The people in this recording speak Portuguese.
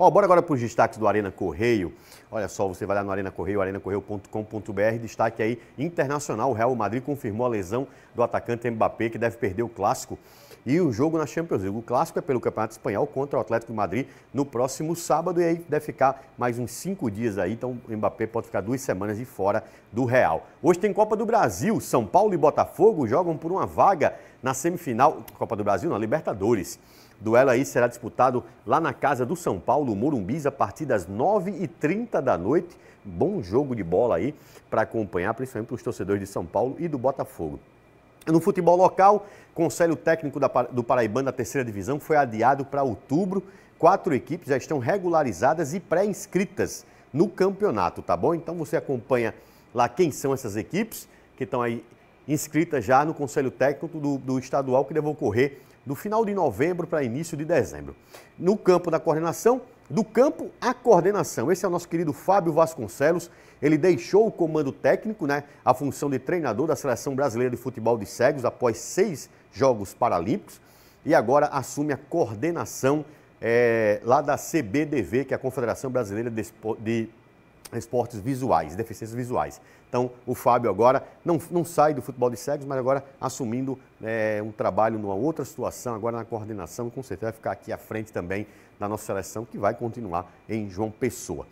Ó, bora agora para os destaques do Arena Correio. Olha só, você vai lá no Arena Correio, arenacorreio.com.br, destaque aí internacional. O Real Madrid confirmou a lesão do atacante Mbappé, que deve perder o clássico e o jogo na Champions League. O clássico é pelo Campeonato Espanhol contra o Atlético de Madrid no próximo sábado e aí deve ficar mais uns cinco dias aí, então o Mbappé pode ficar duas semanas de fora do Real. Hoje tem Copa do Brasil, São Paulo e Botafogo jogam por uma vaga na semifinal Copa do Brasil, na Libertadores. Duelo aí será disputado lá na casa do São Paulo, Morumbis, a partir das 9h30 da noite. Bom jogo de bola aí para acompanhar, principalmente para os torcedores de São Paulo e do Botafogo. No futebol local, conselho técnico do Paraibano da terceira divisão foi adiado para outubro. Quatro equipes já estão regularizadas e pré-inscritas no campeonato, tá bom? Então você acompanha lá quem são essas equipes que estão aí inscrita já no Conselho Técnico do, do Estadual, que deve ocorrer do final de novembro para início de dezembro. No campo da coordenação, do campo à coordenação. Esse é o nosso querido Fábio Vasconcelos. Ele deixou o comando técnico, né, a função de treinador da Seleção Brasileira de Futebol de Cegos após seis Jogos Paralímpicos e agora assume a coordenação é, lá da CBDV, que é a Confederação Brasileira de, Espo... de esportes visuais, deficiências visuais. Então, o Fábio agora não, não sai do futebol de cegos, mas agora assumindo é, um trabalho numa outra situação, agora na coordenação, com certeza vai ficar aqui à frente também da nossa seleção, que vai continuar em João Pessoa.